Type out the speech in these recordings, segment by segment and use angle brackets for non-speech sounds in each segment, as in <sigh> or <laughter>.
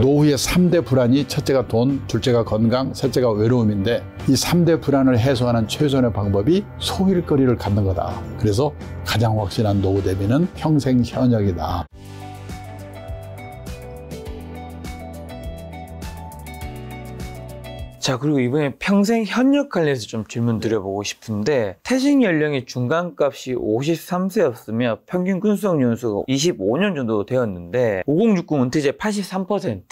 노후의 3대 불안이 첫째가 돈, 둘째가 건강, 셋째가 외로움인데 이 3대 불안을 해소하는 최선의 방법이 소일거리를 갖는 거다. 그래서 가장 확실한 노후 대비는 평생 현역이다. 자 그리고 이번에 평생 현역 관련해서 좀 질문 네. 드려보고 싶은데 퇴직 연령의 중간값이 53세였으며 평균 근속 연수가 25년 정도 되었는데 5069 은퇴제 83%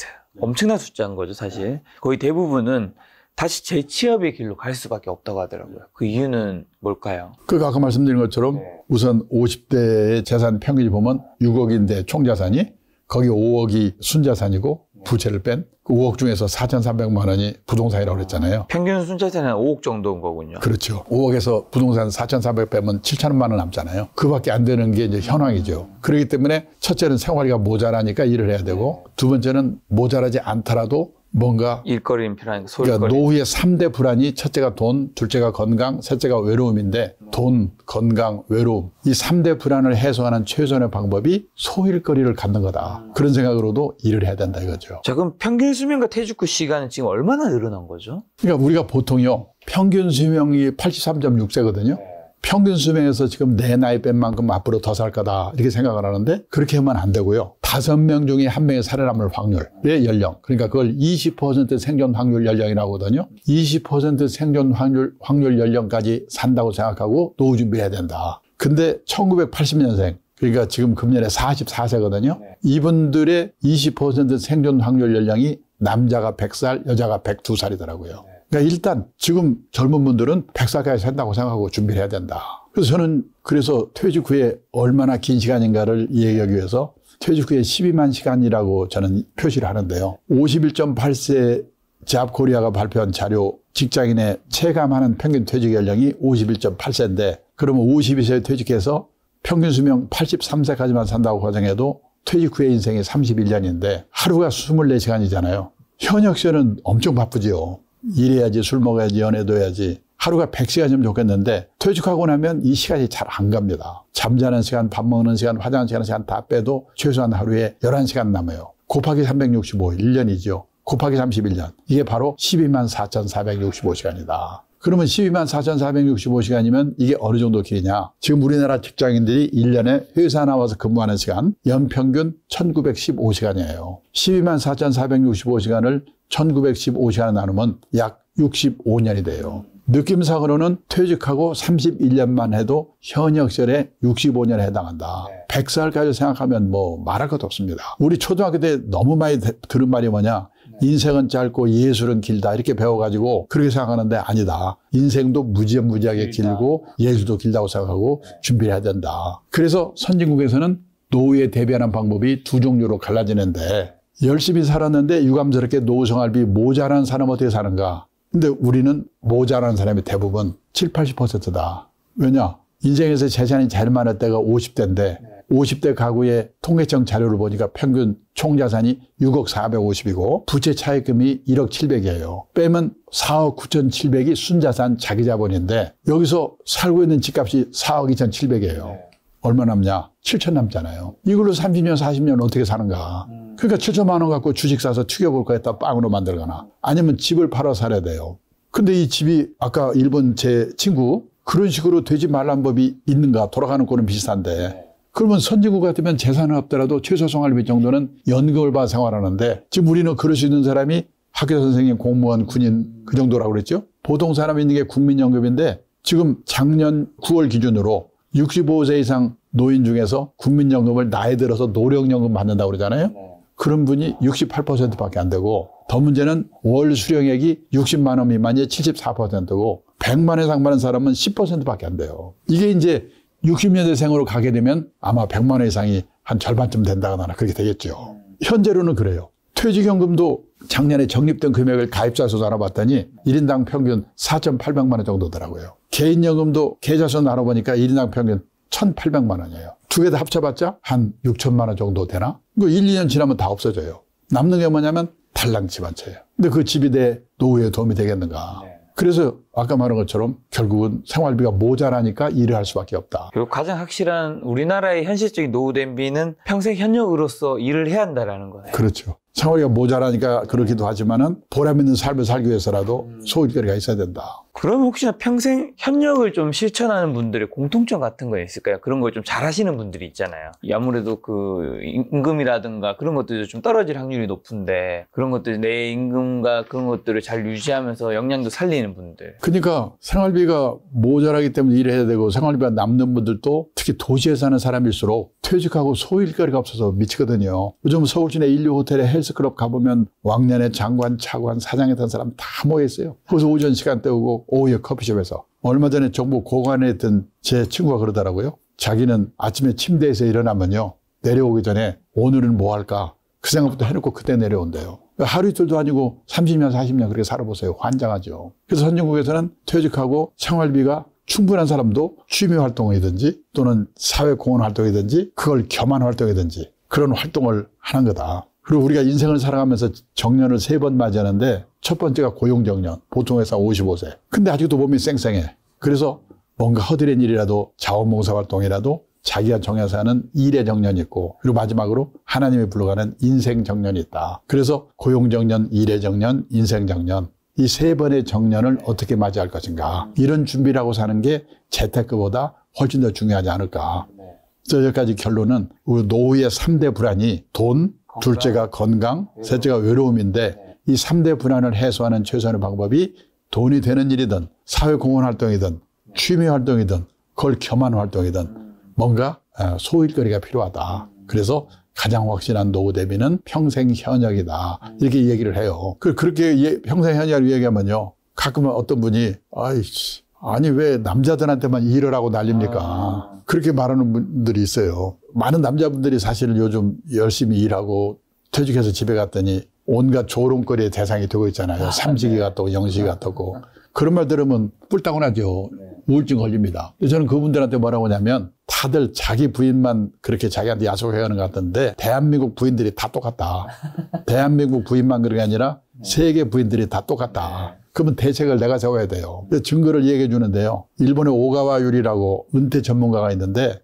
엄청난 숫자인 거죠 사실 네. 거의 대부분은 다시 재취업의 길로 갈 수밖에 없다고 하더라고요. 그 이유는 뭘까요? 그 아까 말씀드린 것처럼 우선 50대의 재산 평균이 보면 6억인데 총 자산이 거기 5억이 순자산이고 부채를 뺀그 5억 중에서 4,300만 원이 부동산이라고 그랬잖아요. 평균 순자산는 5억 정도인 거군요. 그렇죠. 5억에서 부동산 4,300 빼면 7천만 원 남잖아요. 그밖에 안 되는 게 이제 현황이죠. 그렇기 때문에 첫째는 생활비가 모자라니까 일을 해야 되고 두 번째는 모자라지 않더라도 뭔가 일거리 인필하 소일거리. 그러니까 노후의 3대 불안이 첫째가 돈, 둘째가 건강, 셋째가 외로움인데 돈, 건강, 외로움 이 3대 불안을 해소하는 최선의 방법이 소일거리를 갖는 거다. 음. 그런 생각으로도 일을 해야 된다 이거죠. 자 그럼 평균 수명과 퇴직후 시간은 지금 얼마나 늘어난 거죠? 그러니까 우리가 보통요 평균 수명이 83.6세거든요. 평균 수명에서 지금 내 나이 뺀 만큼 앞으로 더 살 거다 이렇게 생각을 하는데 그렇게 하면 안 되고요. 다섯 명 중에 한 명이 살아남을 확률의 연령. 그러니까 그걸 20% 생존 확률 연령이라고 하거든요. 20% 생존 확률, 확률 연령까지 산다고 생각하고 노후 준비해야 된다. 근데 1980년생, 그러니까 지금 금년에 44세거든요. 이분들의 20% 생존 확률 연령이 남자가 100살, 여자가 102살이더라고요. 그러니까 일단 지금 젊은 분들은 100살까지 산다고 생각하고 준비를 해야 된다. 그래서 저는 그래서 퇴직 후에 얼마나 긴 시간인가를 얘기하기 위해서 퇴직 후에 12만 시간이라고 저는 표시를 하는데요. 51.8세 제압 코리아가 발표한 자료 직장인의 체감하는 평균 퇴직 연령이 51.8세인데 그러면 52세에 퇴직해서 평균 수명 83세까지만 산다고 가정해도 퇴직 후의 인생이 31년인데 하루가 24시간이잖아요. 현역 시절은 엄청 바쁘지요. 일해야지 술 먹어야지 연애도 해야지 하루가 100시간이면 좋겠는데 퇴직하고 나면 이 시간이 잘 안 갑니다. 잠자는 시간, 밥 먹는 시간, 화장실 하는 시간 다 빼도 최소한 하루에 11시간 남아요. 곱하기 365일, 1년이죠. 곱하기 31년. 이게 바로 12만 4,465시간이다. 그러면 12만 4,465시간이면 이게 어느 정도 길이냐? 지금 우리나라 직장인들이 1년에 회사 나와서 근무하는 시간 연평균 1,915시간이에요. 12만 4,465시간을 1,915시간 나누면 약 65년이 돼요. 느낌상으로는 퇴직하고 31년만 해도 현역절에 65년에 해당한다. 네. 100살까지 생각하면 뭐 말할 것도 없습니다. 우리 초등학교 때 너무 많이 들은 말이 뭐냐. 네. 인생은 짧고 예술은 길다. 이렇게 배워가지고 그렇게 생각하는데 아니다. 인생도 무지무지하게 길고 예술도 길다고 생각하고 네. 준비를 해야 된다. 그래서 선진국에서는 노후에 대비하는 방법이 두 종류로 갈라지는데 열심히 살았는데 유감스럽게 노후 생활비 모자란 사람 어떻게 사는가? 근데 우리는 모자라는 사람이 대부분 7, 80%다. 왜냐? 인생에서 재산이 제일 많을 때가 50대인데 50대 가구의 통계청 자료를 보니까 평균 총자산이 6억 450이고 부채 차입금이 1억 700이에요. 빼면 4억 9,700이 순자산 자기자본인데 여기서 살고 있는 집값이 4억 2,700이에요. 얼마 남냐? 7천 남잖아요. 이걸로 30년, 40년 어떻게 사는가? 음. 그러니까 7천만 원 갖고 주식 사서 튀겨볼까 했다 빵으로 만들거나 아니면 집을 팔아 살아야 돼요. 근데 이 집이 아까 일본 제 친구 그런 식으로 되지 말란 법이 있는가? 돌아가는 거는 비슷한데. 네. 그러면 선진국 같으면 재산은 없더라도 최소 생활비 정도는 연금을받 생활하는데 지금 우리는 그럴 수 있는 사람이 학교 선생님, 공무원, 군인 그 정도라고 그랬죠? 보통 사람이 있는 게 국민연금인데 지금 작년 9월 기준으로 65세 이상 노인 중에서 국민연금을 나이 들어서 노령연금 받는다고 그러잖아요. 네. 그런 분이 68%밖에 안 되고 더 문제는 월 수령액이 60만 원 미만이 74%고 100만 원 이상 받는 사람은 10%밖에 안 돼요. 이게 이제 60년대생으로 가게 되면 아마 100만 원 이상이 한 절반쯤 된다거나 그렇게 되겠죠. 네. 현재로는 그래요. 퇴직연금도 작년에 적립된 금액을 가입자에서 알아봤더니 1인당 평균 4,800만 원 정도더라고요. 개인연금도 계좌에서 나눠보니까 1인당 평균 1,800만 원이에요. 두 개 다 합쳐봤자 한 6천만 원 정도 되나? 그 1, 2년 지나면 다 없어져요. 남는 게 뭐냐면 달랑 집한 채예요. 근데 그 집이 내 노후에 도움이 되겠는가? 네. 그래서 아까 말한 것처럼 결국은 생활비가 모자라니까 일을 할 수밖에 없다. 그리고 가장 확실한 우리나라의 현실적인 노후 대비는 평생 현역으로서 일을 해야 한다라는 거예요. 그렇죠. 생활비가 모자라니까 그렇기도 하지만은 보람 있는 삶을 살기 위해서라도 소일거리가 있어야 된다. 그럼 혹시나 평생 협력을 좀 실천하는 분들의 공통점 같은 거 있을까요? 그런 걸 좀 잘하시는 분들이 있잖아요. 아무래도 그 임금이라든가 그런 것들도 좀 떨어질 확률이 높은데 그런 것들 내 임금과 그런 것들을 잘 유지하면서 역량도 살리는 분들. 그러니까 생활비가 모자라기 때문에 일해야 되고 생활비가 남는 분들도 특히 도시에 사는 사람일수록 퇴직하고 소일거리가 없어서 미치거든요. 요즘 서울 시내 인류 호텔에 헬스 KBS 클럽 가보면 왕년에 장관, 차관, 사장했던 사람 다 모여있어요. 그래서 오전 시간 때 오고 오후에 커피숍에서. 얼마 전에 정부 고관에 있던 제 친구가 그러더라고요. 자기는 아침에 침대에서 일어나면요. 내려오기 전에 오늘은 뭐 할까? 그 생각부터 해놓고 그때 내려온대요. 하루 이틀도 아니고 30년, 40년 그렇게 살아보세요. 환장하죠. 그래서 선진국에서는 퇴직하고 생활비가 충분한 사람도 취미 활동이든지 또는 사회 공헌 활동이든지 그걸 겸한 활동이든지 그런 활동을 하는 거다. 그리고 우리가 인생을 살아가면서 정년을 세 번 맞이하는데 첫 번째가 고용정년, 보통 에서 55세. 근데 아직도 몸이 쌩쌩해. 그래서 뭔가 허드렛 일이라도 자원봉사 활동이라도 자기가 정해서 하는 일의 정년이 있고 그리고 마지막으로 하나님이 불러가는 인생 정년이 있다. 그래서 고용정년, 일의 정년, 인생 정년 이 세 번의 정년을 어떻게 맞이할 것인가 이런 준비라고 사는 게 재테크보다 훨씬 더 중요하지 않을까. 네. 그래서 여기까지 결론은 우리 노후의 3대 불안이 돈, 어, 둘째가 건강, 외로움. 예. 셋째가 외로움인데 네. 이 3대 분야을 해소하는 최소한의 방법이 돈이 되는 일이든 사회공헌 활동이든 네. 취미 활동이든 그걸 겸한 활동이든 음. 뭔가 아, 소일거리가 필요하다. 음. 그래서 가장 확실한 노후 대비는 평생 현역이다. 음. 이렇게 얘기를 해요. 그, 렇게 평생 현역을 얘기하면요. 가끔 어떤 분이 아이씨 아니 왜 남자들한테만 일을 하고 날립니까 아. 그렇게 말하는 분들이 있어요. 많은 남자분들이 사실 요즘 열심히 일하고 퇴직해서 집에 갔더니 온갖 조롱거리의 대상이 되고 있잖아요. 아, 삼식이 네. 같다고 영식이 네. 아, 같다고. 아. 그런 말 들으면 뿔따고나죠. 네. 우울증 걸립니다. 저는 그분들한테 뭐라고 하냐면 다들 자기 부인만 그렇게 자기한테 야속해가는 것같던데 대한민국 부인들이 다 똑같다. <laughs> 대한민국 부인만 그런 게 아니라 네. 세계 부인들이 다 똑같다. 네. 그러면 대책을 내가 세워야 돼요. 증거를 얘기해 주는데요. 일본의 오가와 유리라고 은퇴 전문가가 있는데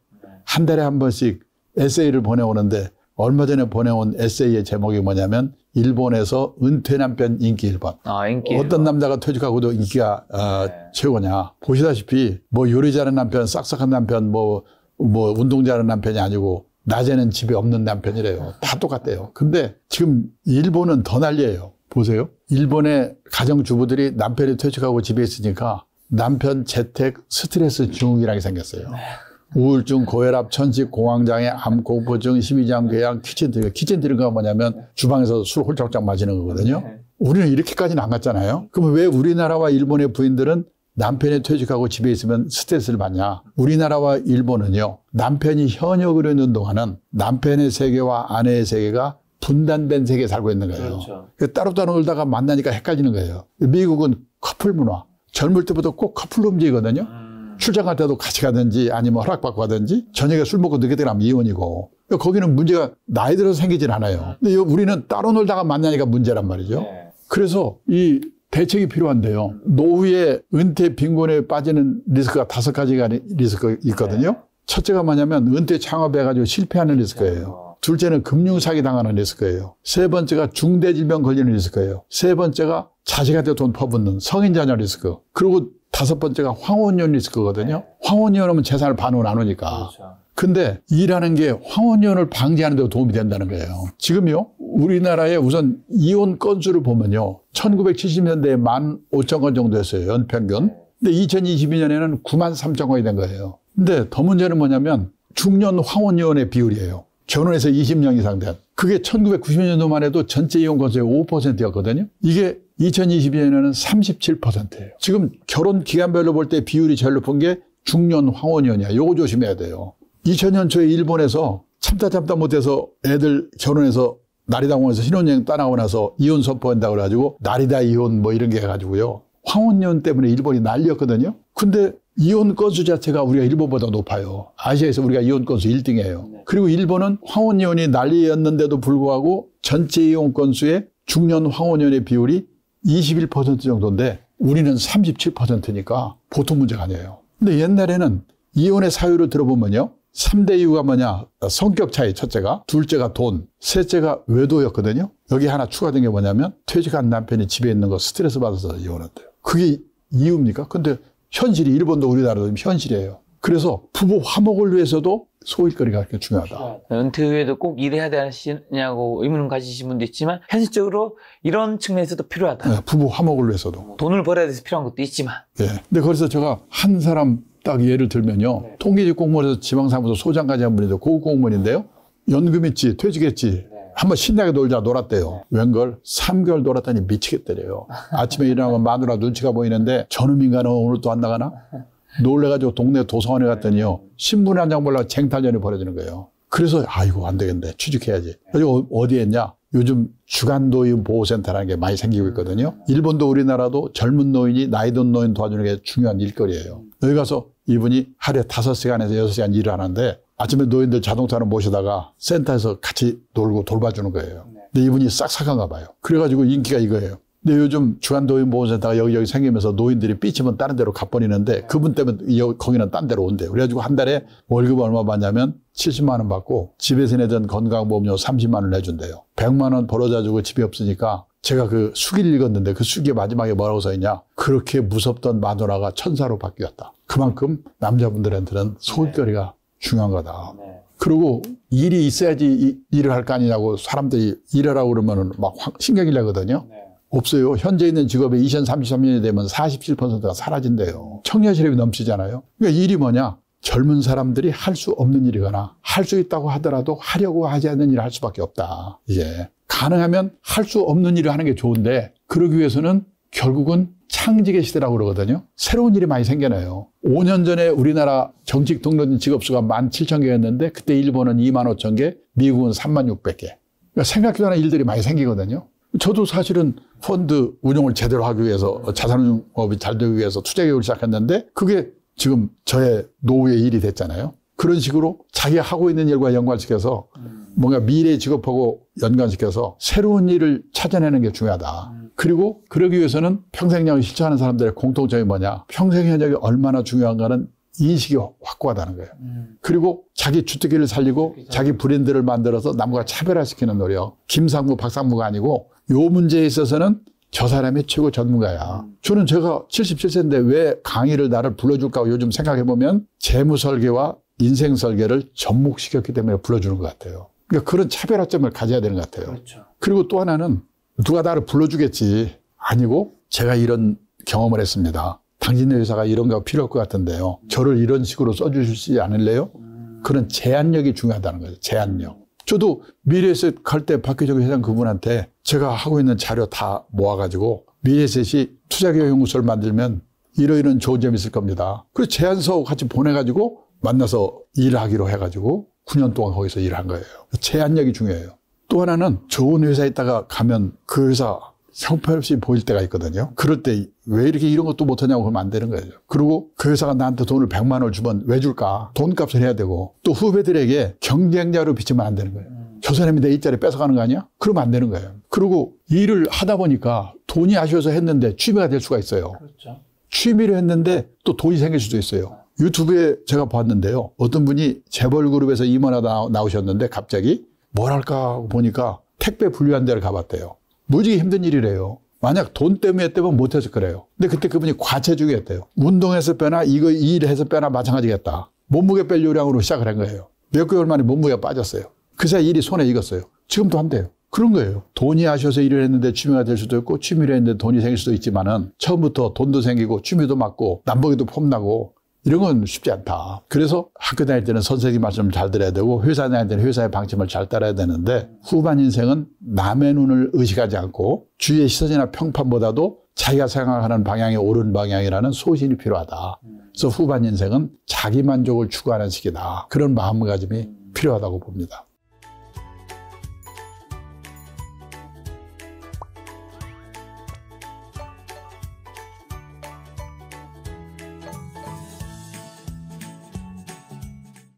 한 달에 한 번씩 에세이를 보내오는데 얼마 전에 보내온 에세이의 제목이 뭐냐면 일본에서 은퇴 남편 인기 1번. 아, 인기 어떤 남자가 퇴직하고도 인기가 어, 네. 최고냐. 보시다시피 뭐 요리 잘하는 남편, 싹싹한 남편, 뭐, 뭐 운동 잘하는 남편이 아니고 낮에는 집에 없는 남편이래요. 다 똑같대요. 근데 지금 일본은 더 난리예요. 보세요. 일본의 가정주부들이 남편이 퇴직하고 집에 있으니까 남편 재택 스트레스 증후군이라게 생겼어요. 네. 우울증, 고혈압, 천식, 공황장애, 암, 공포증, 심의장 궤양, 키친 드링크. 키친 드링가 뭐냐면 주방에서 술 홀짝홀짝 마시는 거거든요. 네. 우리는 이렇게까지는 안 갔잖아요. 그럼 왜 우리나라와 일본의 부인들은 남편이 퇴직하고 집에 있으면 스트레스를 받냐. 우리나라와 일본은요, 남편이 현역으로 있는 동안은 남편의 세계와 아내의 세계가 분단된 세계에 살고 있는 거예요. 그렇죠. 따로따로 놀다가 만나니까 헷갈리는 거예요. 미국은 커플 문화. 젊을 때부터 꼭 커플로 움직이거든요. 음. 출장 갈 때도 같이 가든지 아니면 허락받고 가든지 저녁에 술 먹고 늦게 들어가면 이혼이고 거기는 문제가 나이 들어서 생기진 않아요. 음. 근데 우리는 따로 놀다가 만나니까 문제란 말이죠. 네. 그래서 이 대책이 필요한데요. 음. 노후에 은퇴 빈곤에 빠지는 리스크가 다섯 가지가 리스크 있거든요. 네. 첫째가 뭐냐면 은퇴 창업해가지고 실패하는 리스크예요. 둘째는 금융사기 당하는 리스크예요. 세 번째가 중대질병 걸리는 리스크예요. 세 번째가 자식한테돈 퍼붓는 성인자녀 리스크. 그리고 다섯 번째가 황혼연 리스크거든요. 네. 황혼연 하면 재산을 반으로 나누니까. 그렇죠. 근데 일하는 게 황혼연을 방지하는 데 도움이 된다는 거예요. 지금요, 우리나라의 우선 이혼 건수를 보면요. 1970년대에 만 5천 건 정도였어요, 연평균. 네. 근데 2022년에는 9만 3천 건이 된 거예요. 근데 더 문제는 뭐냐면 중년 황혼연의 비율이에요. 결혼해서 20년 이상 된 그게 1990년도만 해도 전체 이혼 건수의 5%였거든요. 이게 2022년에는 37%예요. 지금 결혼 기간별로 볼 때 비율이 제일 높은 게 중년 황혼연이야. 요거 조심해야 돼요. 2000년 초에 일본에서 참다 참다 못해서 애들 결혼해서 나리당원에서 신혼여행 떠나고 나서 이혼 선포한다 고 그래가지고 나리다 이혼 뭐 이런 게 해가지고요. 황혼연 때문에 일본이 난리였거든요. 근데 이혼 건수 자체가 우리가 일본보다 높아요. 아시아에서 우리가 이혼 건수 1등이에요. 그리고 일본은 황혼 이혼이 난리였는데도 불구하고 전체 이혼 건수의 중년 황혼 이혼의 비율이 21% 정도인데 우리는 37%니까 보통 문제가 아니에요. 근데 옛날에는 이혼의 사유를 들어보면요. 3대 이유가 뭐냐? 성격 차이 첫째가, 둘째가 돈, 셋째가 외도였거든요. 여기 하나 추가된 게 뭐냐면 퇴직한 남편이 집에 있는 거 스트레스 받아서 이혼한대요. 그게 이유입니까? 근데 현실이 일본도 우리나라도 현실이에요. 그래서 부부 화목을 위해서도 소일거리가 그렇게 중요하다. 네, 은퇴 후에도 꼭 일해야 되냐고 의문을 가지신 분도 있지만 현실적으로 이런 측면에서도 필요하다. 네, 부부 화목을 위해서도. 돈을 벌어야 돼서 필요한 것도 있지만. 네. 근데 거기서 제가 한 사람 딱 예를 들면요. 네. 통계직 공무원에서 지방사무소 소장까지 한 분인데 고급 공무원인데요. 연금있지 퇴직했지, 한번 신나게 놀자 놀았대요. 웬걸 3개월 놀았더니 미치겠더래요. 아침에 일어나면 마누라 눈치가 보이는데 저놈 인간은 오늘 또 안 나가나? 놀래가지고 동네 도서관에 갔더니요. 신문 한장 몰라 쟁탈전이 벌어지는 거예요. 그래서 아이고 안 되겠네 취직해야지. 그래서 어, 어디에 했냐? 요즘 주간 노인 보호센터라는 게 많이 생기고 있거든요. 일본도 우리나라도 젊은 노인이 나이든 노인 도와주는 게 중요한 일거리예요. 여기 가서 이분이 하루에 다섯 시간에서 여섯 시간 일을 하는데 아침에 노인들 자동차를 모셔다가 센터에서 같이 놀고 돌봐주는 거예요. 네. 근데 이분이 싹싹한가 봐요. 그래가지고 인기가 이거예요. 근데 요즘 주간노인보호센터가 여기저기 생기면서 노인들이 삐치면 다른 데로 가버리는데 네. 그분 때문에 여, 거기는 딴 데로 온대요. 그래가지고 한 달에 월급 얼마 받냐면 70만 원 받고 집에서 내던 건강보험료 30만 원 내준대요. 100만 원 벌어져주고 집이 없으니까 제가 그 수기를 읽었는데 그 수기에 마지막에 뭐라고 써있냐. 그렇게 무섭던 마누라가 천사로 바뀌었다. 그만큼 남자분들한테는 소울거리가 중요한 거다. 네. 그리고 일이 있어야지 이, 일을 할 거 아니냐고 사람들이 일하라고 그러면막 신경이 나거든요. 네. 없어요. 현재 있는 직업이 2033년이 되면 47%가 사라진대요. 청년 실업이 넘치잖아요. 그러니까 일이 뭐냐? 젊은 사람들이 할 수 없는 일이거나 할 수 있다고 하더라도 하려고 하지 않는 일을 할 수밖에 없다. 이제 가능하면 할 수 없는 일을 하는 게 좋은데 그러기 위해서는 결국은 창직의 시대라고 그러거든요. 새로운 일이 많이 생겨나요. 5년 전에 우리나라 정식 등록된 직업수가 17,000개였는데 그때 일본은 2 5 0 0개 미국은 3600개. 그러니까 생각지도 않은 일들이 많이 생기거든요. 저도 사실은 펀드 운용을 제대로 하기 위해서 자산운용업이 잘 되기 위해서 투자 교육을 시작했는데 그게 지금 저의 노후의 일이 됐잖아요. 그런 식으로 자기가 하고 있는 일과 연관시켜서 음. 뭔가 미래의 직업하고 연관시켜서 새로운 일을 찾아내는 게 중요하다. 음. 그리고 그러기 위해서는 평생협력을 실천하는 사람들의 공통점이 뭐냐. 평생협역이 얼마나 중요한가는 인식이 확고하다는 거예요. 음. 그리고 자기 주특기를 살리고 그렇죠. 자기 브랜드를 만들어서 남과 차별화시키는 노력. 김상무, 박상무가 아니고 요 문제에 있어서는 저 사람이 최고 전문가야. 음. 저는 제가 77세인데 왜 강의를 나를 불러줄까 요즘 생각해보면 재무설계와 인생설계를 접목시켰기 때문에 불러주는 것 같아요. 그러니까 그런 차별화점을 가져야 되는 것 같아요. 그렇죠. 그리고 또 하나는 누가 나를 불러주겠지. 아니고 제가 이런 경험을 했습니다. 당신의 회사가 이런 거 필요할 것 같은데요. 저를 이런 식으로 써주시지 않을래요? 그런 제한력이 중요하다는 거예요 제한력. 저도 미래셋 에갈때 박규정 회장 그분한테 제가 하고 있는 자료 다 모아가지고 미래셋이 투자기업연구소를 만들면 이러이러한 좋은 점이 있을 겁니다. 그래서 제안서 같이 보내가지고 만나서 일하기로 해가지고 9년 동안 거기서 일한 거예요. 제한력이 중요해요. 또 하나는 좋은 회사에 있다가 가면 그 회사 형편없이 보일 때가 있거든요. 그럴 때 왜 이렇게 이런 것도 못하냐고 그러면 안 되는 거예요. 그리고 그 회사가 나한테 돈을 100만 원을 주면 왜 줄까? 돈값을 해야 되고 또 후배들에게 경쟁자로 비치면 안 되는 거예요. 저 사람이 내 일자리 뺏어가는 거 아니야? 그러면 안 되는 거예요. 그리고 일을 하다 보니까 돈이 아쉬워서 했는데 취미가 될 수가 있어요. 그렇죠. 취미로 했는데 또 돈이 생길 수도 있어요. 유튜브에 제가 봤는데요. 어떤 분이 재벌그룹에서 임원하다 나오셨는데 갑자기 뭘할까 보니까 택배 분류한 데를 가봤대요. 무지개 힘든 일이래요. 만약 돈 때문에 했다면 못해서 그래요. 근데 그때 그분이 과체중이었대요. 운동해서 빼나 이거 일해서 빼나 마찬가지겠다. 몸무게 뺄 요량으로 시작을 한 거예요. 몇 개월 만에 몸무게가 빠졌어요. 그새 일이 손에 익었어요. 지금도 한대요. 그런 거예요. 돈이 아셔서 일을 했는데 취미가 될 수도 있고 취미를 했는데 돈이 생길 수도 있지만은 처음부터 돈도 생기고 취미도 맞고 남보기도 폼나고 이런 건 쉽지 않다. 그래서 학교 다닐 때는 선생님 말씀을 잘 들어야 되고 회사 다닐 때는 회사의 방침을 잘 따라야 되는데 후반 인생은 남의 눈을 의식하지 않고 주위의 시선이나 평판보다도 자기가 생각하는 방향이 옳은 방향이라는 소신이 필요하다. 그래서 후반 인생은 자기 만족을 추구하는 시기다. 그런 마음가짐이 필요하다고 봅니다.